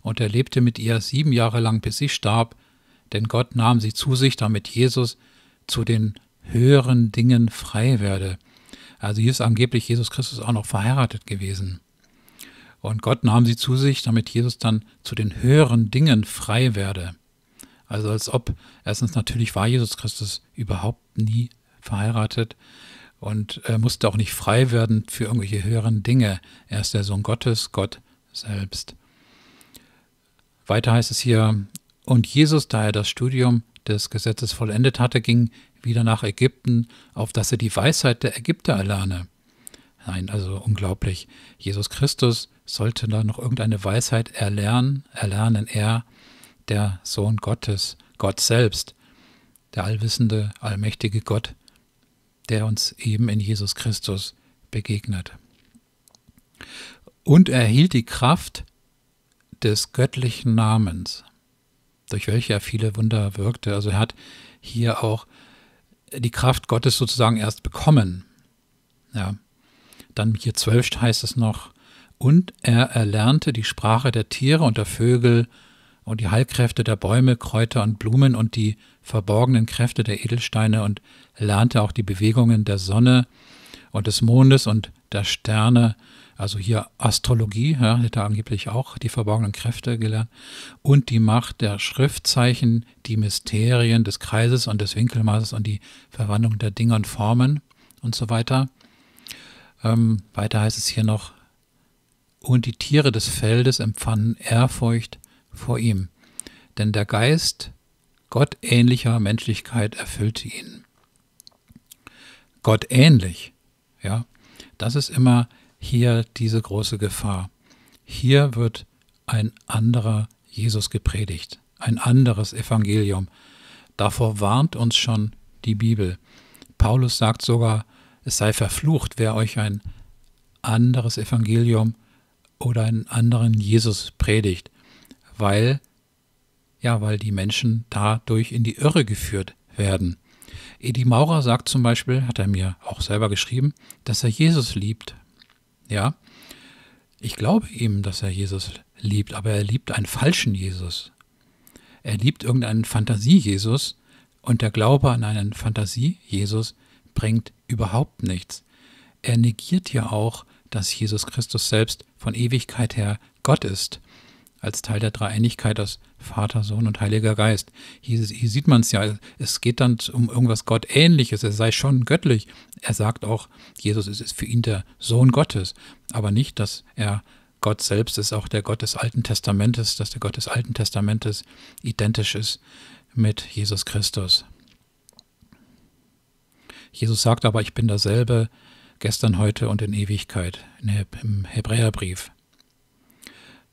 und er lebte mit ihr sieben Jahre lang, bis sie starb, denn Gott nahm sie zu sich, damit Jesus zu den höheren Dingen frei werde. Also hier ist angeblich Jesus Christus auch noch verheiratet gewesen. Und Gott nahm sie zu sich, damit Jesus dann zu den höheren Dingen frei werde. Also als ob, erstens natürlich war Jesus Christus überhaupt nie verheiratet und äh, musste auch nicht frei werden für irgendwelche höheren Dinge. Er ist der Sohn Gottes, Gott selbst. Weiter heißt es hier, und Jesus, da er das Studium des Gesetzes vollendet hatte, ging wieder nach Ägypten, auf dass er die Weisheit der Ägypter erlerne. Nein, also unglaublich. Jesus Christus sollte da noch irgendeine Weisheit erlernen, erlernen er, der Sohn Gottes, Gott selbst, der allwissende, allmächtige Gott, der uns eben in Jesus Christus begegnet. Und er erhielt die Kraft des göttlichen Namens, durch welche er viele Wunder wirkte. Also er hat hier auch die Kraft Gottes sozusagen erst bekommen. Ja. Dann hier zwölf heißt es noch, und er erlernte die Sprache der Tiere und der Vögel und die Heilkräfte der Bäume, Kräuter und Blumen und die verborgenen Kräfte der Edelsteine und lernte auch die Bewegungen der Sonne und des Mondes und der Sterne, also hier Astrologie, ja, hätte angeblich auch die verborgenen Kräfte gelernt, und die Macht der Schriftzeichen, die Mysterien des Kreises und des Winkelmaßes und die Verwandlung der Dinge und Formen und so weiter. Ähm, weiter heißt es hier noch, und die Tiere des Feldes empfanden Ehrfurcht vor ihm, denn der Geist gottähnlicher Menschlichkeit erfüllte ihn. Gottähnlich, ja, das ist immer hier diese große Gefahr. Hier wird ein anderer Jesus gepredigt, ein anderes Evangelium. Davor warnt uns schon die Bibel. Paulus sagt sogar, es sei verflucht, wer euch ein anderes Evangelium oder einen anderen Jesus predigt, weil ja, weil die Menschen dadurch in die Irre geführt werden. Edi Maurer sagt zum Beispiel, hat er mir auch selber geschrieben, dass er Jesus liebt. Ja, ich glaube ihm, dass er Jesus liebt, aber er liebt einen falschen Jesus. Er liebt irgendeinen Fantasie-Jesus und der Glaube an einen Fantasie-Jesus bringt überhaupt nichts. Er negiert ja auch dass Jesus Christus selbst von Ewigkeit her Gott ist, als Teil der Dreieinigkeit aus Vater, Sohn und Heiliger Geist. Hier, hier sieht man es ja, es geht dann um irgendwas Gottähnliches, er sei schon göttlich. Er sagt auch, Jesus ist für ihn der Sohn Gottes, aber nicht, dass er Gott selbst ist, auch der Gott des Alten Testamentes, dass der Gott des Alten Testamentes identisch ist mit Jesus Christus. Jesus sagt aber, ich bin derselbe, gestern, heute und in Ewigkeit im Hebräerbrief.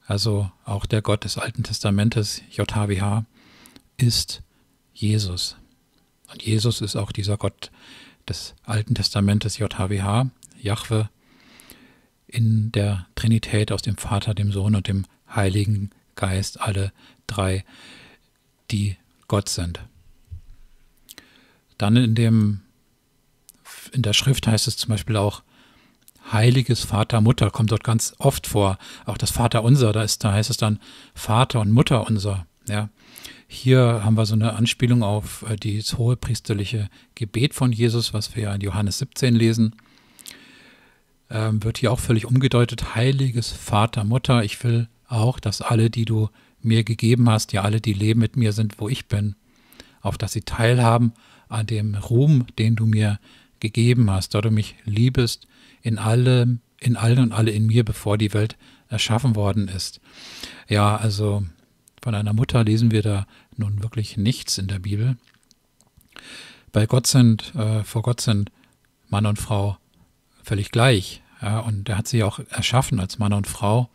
Also auch der Gott des Alten Testamentes, JHWH, ist Jesus. Und Jesus ist auch dieser Gott des Alten Testamentes, JHWH, Jahwe, in der Trinität aus dem Vater, dem Sohn und dem Heiligen Geist, alle drei, die Gott sind. Dann in dem in der Schrift heißt es zum Beispiel auch, Heiliges Vater, Mutter kommt dort ganz oft vor. Auch das Vater unser, da, ist, da heißt es dann Vater und Mutter unser. Ja. Hier haben wir so eine Anspielung auf äh, das hohe priesterliche Gebet von Jesus, was wir ja in Johannes 17 lesen. Ähm, wird hier auch völlig umgedeutet, heiliges Vater, Mutter, ich will auch, dass alle, die du mir gegeben hast, ja alle, die leben mit mir sind, wo ich bin, auch dass sie teilhaben an dem Ruhm, den du mir gegeben hast gegeben hast, da du mich liebest in allem, in allen und alle in mir, bevor die Welt erschaffen worden ist. Ja, also von einer Mutter lesen wir da nun wirklich nichts in der Bibel. Bei Gott sind, äh, vor Gott sind Mann und Frau völlig gleich. Ja, und er hat sie auch erschaffen als Mann und Frau.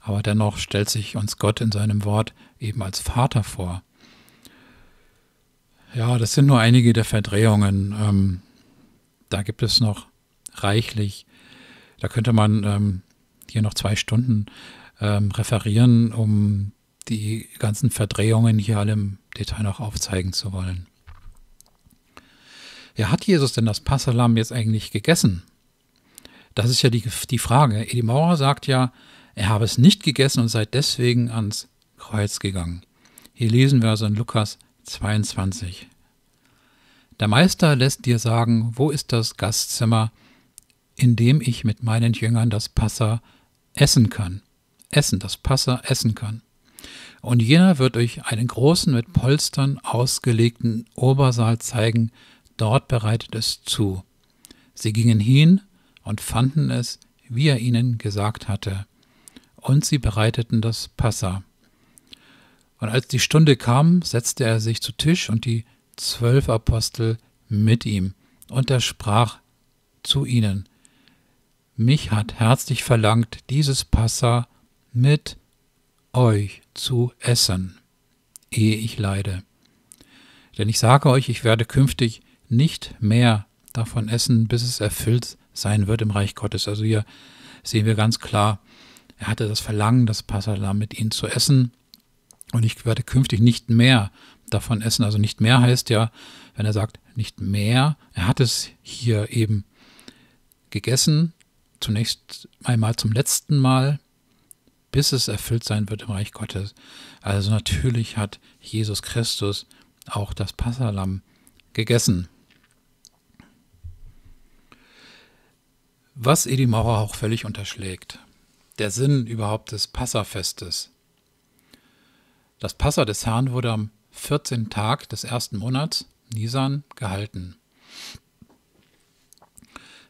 Aber dennoch stellt sich uns Gott in seinem Wort eben als Vater vor. Ja, das sind nur einige der Verdrehungen. Ähm, da gibt es noch reichlich. Da könnte man ähm, hier noch zwei Stunden ähm, referieren, um die ganzen Verdrehungen hier alle im Detail noch aufzeigen zu wollen. Ja, hat Jesus denn das Passalam jetzt eigentlich gegessen? Das ist ja die, die Frage. Edi Maurer sagt ja, er habe es nicht gegessen und sei deswegen ans Kreuz gegangen. Hier lesen wir also in Lukas 22. Der Meister lässt dir sagen, wo ist das Gastzimmer, in dem ich mit meinen Jüngern das Passa essen kann. Essen, das Passa essen kann. Und jener wird euch einen großen mit Polstern ausgelegten Obersaal zeigen, dort bereitet es zu. Sie gingen hin und fanden es, wie er ihnen gesagt hatte. Und sie bereiteten das Passa. Und als die Stunde kam, setzte er sich zu Tisch und die zwölf Apostel mit ihm. Und er sprach zu ihnen, mich hat herzlich verlangt, dieses Passa mit euch zu essen, ehe ich leide. Denn ich sage euch, ich werde künftig nicht mehr davon essen, bis es erfüllt sein wird im Reich Gottes. Also hier sehen wir ganz klar, er hatte das Verlangen, das Passalam mit ihnen zu essen. Und ich werde künftig nicht mehr äh, davon essen. Also nicht mehr heißt ja, wenn er sagt, nicht mehr, er hat es hier eben gegessen, zunächst einmal zum letzten Mal, bis es erfüllt sein wird im Reich Gottes. Also natürlich hat Jesus Christus auch das Passalam gegessen. Was Edi Maurer auch völlig unterschlägt, der Sinn überhaupt des Passafestes. Das Passa des Herrn wurde am 14. Tag des ersten Monats, Nisan, gehalten.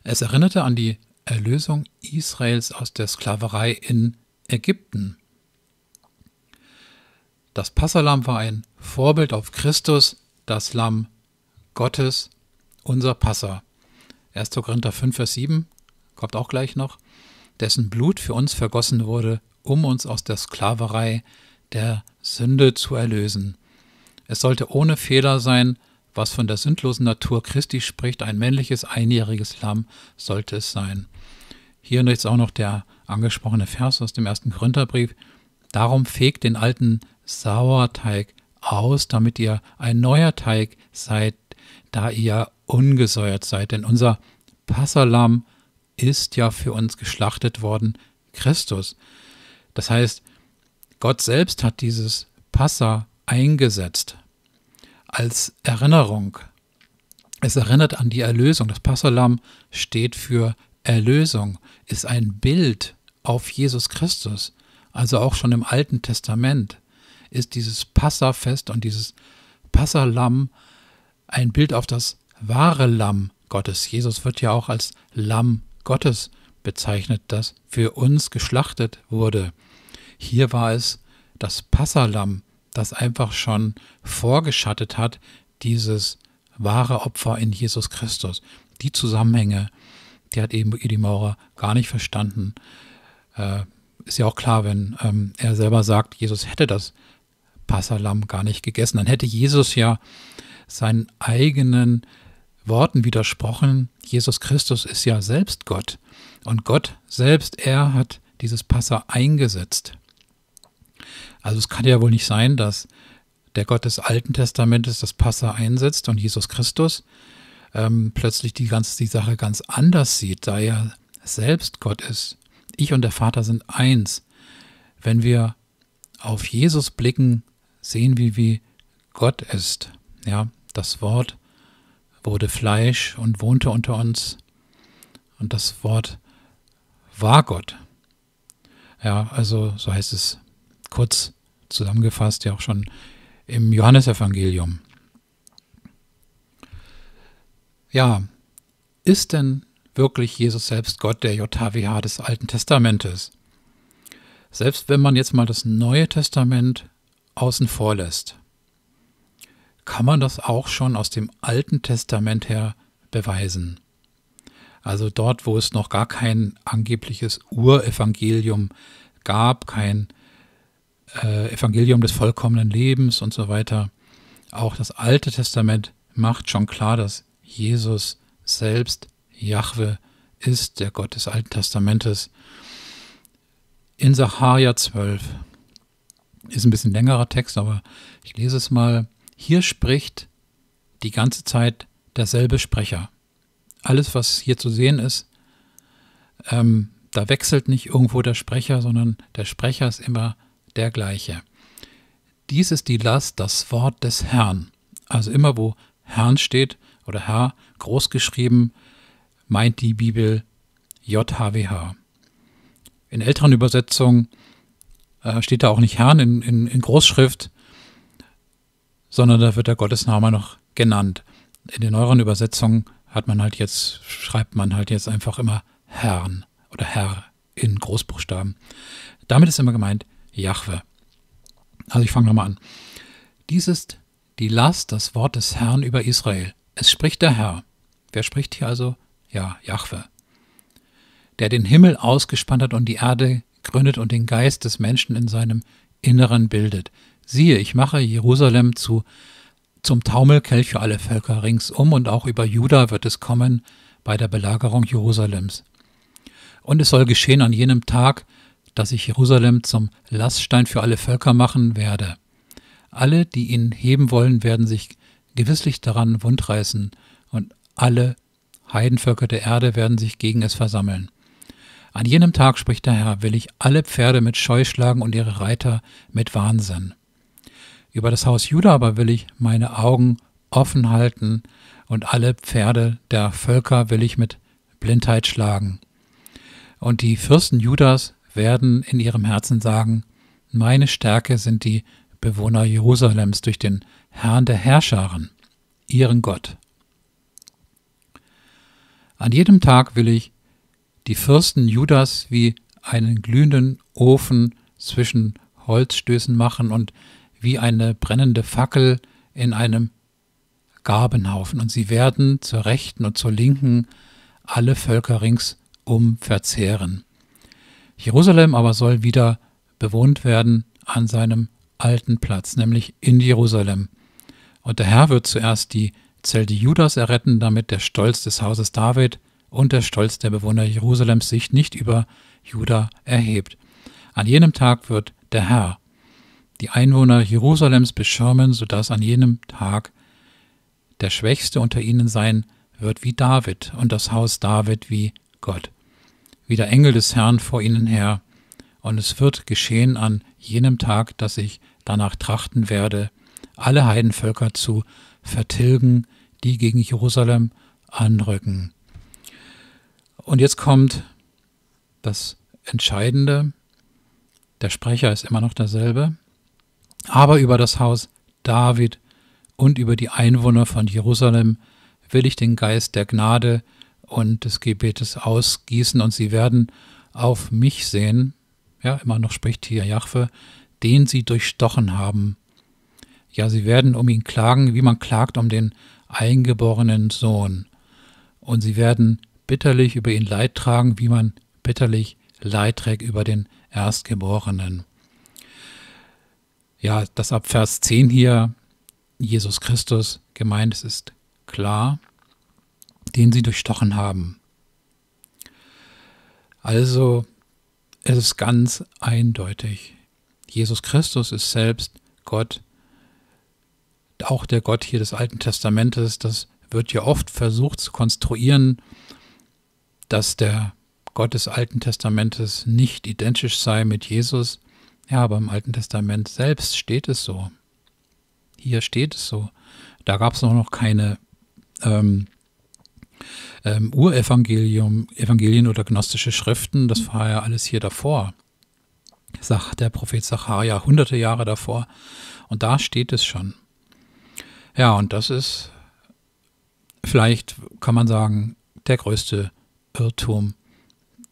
Es erinnerte an die Erlösung Israels aus der Sklaverei in Ägypten. Das Passalam war ein Vorbild auf Christus, das Lamm Gottes, unser Passer. 1. Korinther 5, Vers 7 kommt auch gleich noch, dessen Blut für uns vergossen wurde, um uns aus der Sklaverei der Sünde zu erlösen. Es sollte ohne Fehler sein, was von der sündlosen Natur Christi spricht, ein männliches, einjähriges Lamm sollte es sein. Hier jetzt auch noch der angesprochene Vers aus dem ersten Gründerbrief. Darum fegt den alten Sauerteig aus, damit ihr ein neuer Teig seid, da ihr ungesäuert seid. Denn unser Passerlamm ist ja für uns geschlachtet worden, Christus. Das heißt, Gott selbst hat dieses Passer eingesetzt als Erinnerung. Es erinnert an die Erlösung. Das Passalam steht für Erlösung, ist ein Bild auf Jesus Christus. Also auch schon im Alten Testament ist dieses Passafest und dieses Passalam ein Bild auf das wahre Lamm Gottes. Jesus wird ja auch als Lamm Gottes bezeichnet, das für uns geschlachtet wurde. Hier war es das Passalam, das einfach schon vorgeschattet hat, dieses wahre Opfer in Jesus Christus. Die Zusammenhänge, die hat eben Edi Maurer gar nicht verstanden. Äh, ist ja auch klar, wenn ähm, er selber sagt, Jesus hätte das Passalam gar nicht gegessen, dann hätte Jesus ja seinen eigenen Worten widersprochen. Jesus Christus ist ja selbst Gott. Und Gott selbst, er hat dieses Passa eingesetzt. Also es kann ja wohl nicht sein, dass der Gott des Alten Testamentes das Passa einsetzt und Jesus Christus ähm, plötzlich die ganze die Sache ganz anders sieht, da er selbst Gott ist. Ich und der Vater sind eins. Wenn wir auf Jesus blicken, sehen wir, wie Gott ist. Ja, das Wort wurde Fleisch und wohnte unter uns. Und das Wort war Gott. Ja, also so heißt es kurz zusammengefasst, ja auch schon im Johannesevangelium. Ja, ist denn wirklich Jesus selbst Gott der JHWH des Alten Testamentes? Selbst wenn man jetzt mal das Neue Testament außen vor lässt, kann man das auch schon aus dem Alten Testament her beweisen. Also dort, wo es noch gar kein angebliches Urevangelium gab, kein äh, Evangelium des vollkommenen Lebens und so weiter. Auch das Alte Testament macht schon klar, dass Jesus selbst Jahwe ist, der Gott des Alten Testamentes. In Sacharja 12 ist ein bisschen längerer Text, aber ich lese es mal. Hier spricht die ganze Zeit derselbe Sprecher. Alles, was hier zu sehen ist, ähm, da wechselt nicht irgendwo der Sprecher, sondern der Sprecher ist immer der gleiche. Dies ist die Last, das Wort des Herrn. Also immer wo Herrn steht oder Herr groß geschrieben, meint die Bibel JHWH. In älteren Übersetzungen äh, steht da auch nicht Herrn in, in, in, Großschrift, sondern da wird der Gottesname noch genannt. In den neueren Übersetzungen hat man halt jetzt, schreibt man halt jetzt einfach immer Herrn oder Herr in Großbuchstaben. Damit ist immer gemeint, Jahwe. Also ich fange nochmal an. Dies ist die Last, das Wort des Herrn über Israel. Es spricht der Herr. Wer spricht hier also? Ja, Jahwe. Der den Himmel ausgespannt hat und die Erde gründet und den Geist des Menschen in seinem Inneren bildet. Siehe, ich mache Jerusalem zu zum Taumelkelch für alle Völker ringsum und auch über Juda wird es kommen bei der Belagerung Jerusalems. Und es soll geschehen an jenem Tag, dass ich Jerusalem zum Laststein für alle Völker machen werde. Alle, die ihn heben wollen, werden sich gewisslich daran wundreißen, und alle Heidenvölker der Erde werden sich gegen es versammeln. An jenem Tag, spricht der Herr, will ich alle Pferde mit Scheu schlagen und ihre Reiter mit Wahnsinn. Über das Haus Juda aber will ich meine Augen offen halten und alle Pferde der Völker will ich mit Blindheit schlagen. Und die Fürsten Judas werden in ihrem Herzen sagen, meine Stärke sind die Bewohner Jerusalems durch den Herrn der Herrscharen, ihren Gott. An jedem Tag will ich die Fürsten Judas wie einen glühenden Ofen zwischen Holzstößen machen und wie eine brennende Fackel in einem Gabenhaufen, und sie werden zur rechten und zur linken alle Völker ringsum verzehren. Jerusalem aber soll wieder bewohnt werden an seinem alten Platz, nämlich in Jerusalem. Und der Herr wird zuerst die Zelte Judas erretten, damit der Stolz des Hauses David und der Stolz der Bewohner Jerusalems sich nicht über Juda erhebt. An jenem Tag wird der Herr die Einwohner Jerusalems beschirmen, sodass an jenem Tag der Schwächste unter ihnen sein wird wie David und das Haus David wie Gott wie der Engel des Herrn vor ihnen her, und es wird geschehen an jenem Tag, dass ich danach trachten werde, alle Heidenvölker zu vertilgen, die gegen Jerusalem anrücken. Und jetzt kommt das Entscheidende. Der Sprecher ist immer noch derselbe. Aber über das Haus David und über die Einwohner von Jerusalem will ich den Geist der Gnade, und des Gebetes ausgießen und sie werden auf mich sehen, ja, immer noch spricht hier Jahwe, den sie durchstochen haben. Ja, sie werden um ihn klagen, wie man klagt um den eingeborenen Sohn. Und sie werden bitterlich über ihn Leid tragen, wie man bitterlich Leid trägt über den Erstgeborenen. Ja, das ab Vers 10 hier, Jesus Christus gemeint es ist klar den sie durchstochen haben. Also es ist ganz eindeutig. Jesus Christus ist selbst Gott. Auch der Gott hier des Alten Testamentes, das wird ja oft versucht zu konstruieren, dass der Gott des Alten Testamentes nicht identisch sei mit Jesus. Ja, aber im Alten Testament selbst steht es so. Hier steht es so. Da gab es auch noch keine ähm, ähm, Urevangelium, Evangelien oder gnostische Schriften, das war ja alles hier davor, sagt der Prophet Zacharja, hunderte Jahre davor. Und da steht es schon. Ja, und das ist, vielleicht kann man sagen, der größte Irrtum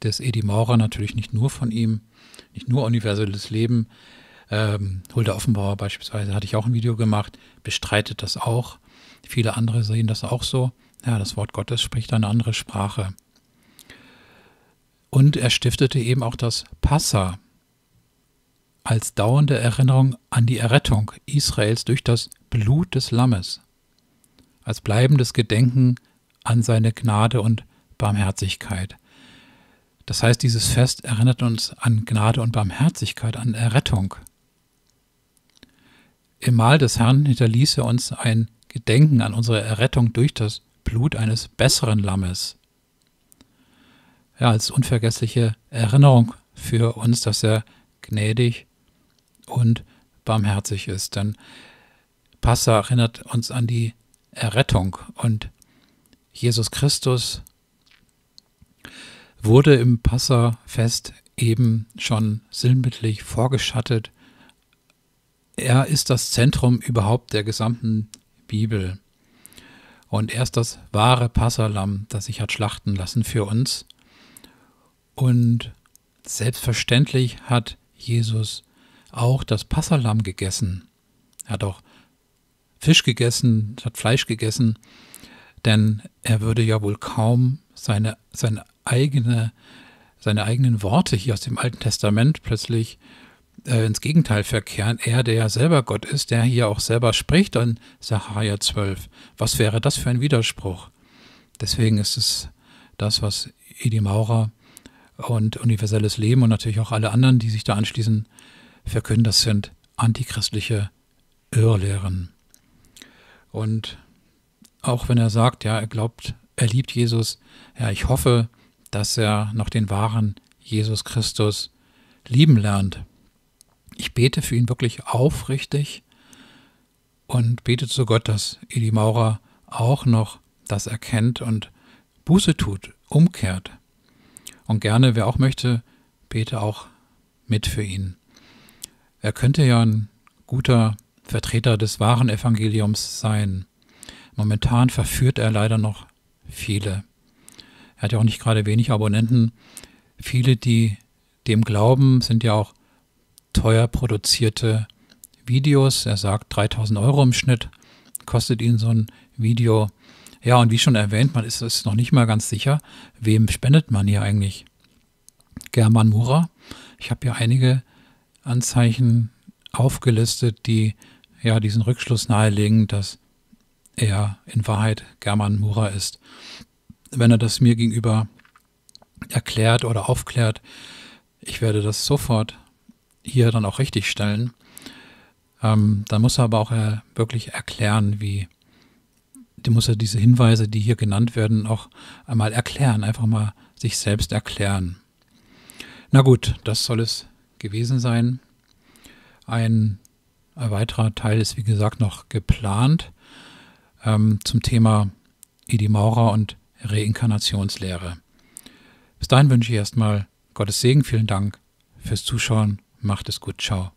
des Edi Maurer, natürlich nicht nur von ihm, nicht nur universelles Leben. Ähm, Hulda Offenbauer beispielsweise hatte ich auch ein Video gemacht, bestreitet das auch. Viele andere sehen das auch so. Ja, das Wort Gottes spricht eine andere Sprache. Und er stiftete eben auch das Passa als dauernde Erinnerung an die Errettung Israels durch das Blut des Lammes, als bleibendes Gedenken an seine Gnade und Barmherzigkeit. Das heißt, dieses Fest erinnert uns an Gnade und Barmherzigkeit, an Errettung. Im Mahl des Herrn hinterließ er uns ein Gedenken an unsere Errettung durch das Blut. Blut eines besseren Lammes. Ja, als unvergessliche Erinnerung für uns, dass er gnädig und barmherzig ist. Denn Passa erinnert uns an die Errettung und Jesus Christus wurde im Passa-Fest eben schon sinnbildlich vorgeschattet. Er ist das Zentrum überhaupt der gesamten Bibel und er ist das wahre Passerlamm, das sich hat schlachten lassen für uns. Und selbstverständlich hat Jesus auch das Passerlamm gegessen. Er hat auch Fisch gegessen, hat Fleisch gegessen, denn er würde ja wohl kaum seine, seine, eigene, seine eigenen Worte hier aus dem Alten Testament plötzlich äh, ins Gegenteil verkehren. Er, der ja selber Gott ist, der hier auch selber spricht in Sacharja 12. Was wäre das für ein Widerspruch? Deswegen ist es das, was Edi Maurer und Universelles Leben und natürlich auch alle anderen, die sich da anschließen, verkünden. Das sind antichristliche Irrlehren. Und auch wenn er sagt, ja, er glaubt, er liebt Jesus, ja, ich hoffe, dass er noch den wahren Jesus Christus lieben lernt ich bete für ihn wirklich aufrichtig und bete zu Gott, dass Edi Maurer auch noch das erkennt und Buße tut, umkehrt. Und gerne, wer auch möchte, bete auch mit für ihn. Er könnte ja ein guter Vertreter des wahren Evangeliums sein. Momentan verführt er leider noch viele. Er hat ja auch nicht gerade wenig Abonnenten. Viele, die dem glauben, sind ja auch teuer produzierte Videos. Er sagt 3000 Euro im Schnitt kostet ihn so ein Video. Ja, und wie schon erwähnt, man ist es noch nicht mal ganz sicher, wem spendet man hier eigentlich? German Mura. Ich habe hier einige Anzeichen aufgelistet, die ja diesen Rückschluss nahelegen, dass er in Wahrheit German Mura ist. Wenn er das mir gegenüber erklärt oder aufklärt, ich werde das sofort hier dann auch richtig stellen. Ähm, dann muss er aber auch äh, wirklich erklären, wie, die muss er diese Hinweise, die hier genannt werden, auch einmal erklären, einfach mal sich selbst erklären. Na gut, das soll es gewesen sein. Ein weiterer Teil ist, wie gesagt, noch geplant ähm, zum Thema Edi Maurer und Reinkarnationslehre. Bis dahin wünsche ich erstmal Gottes Segen, vielen Dank fürs Zuschauen Macht es gut. Ciao.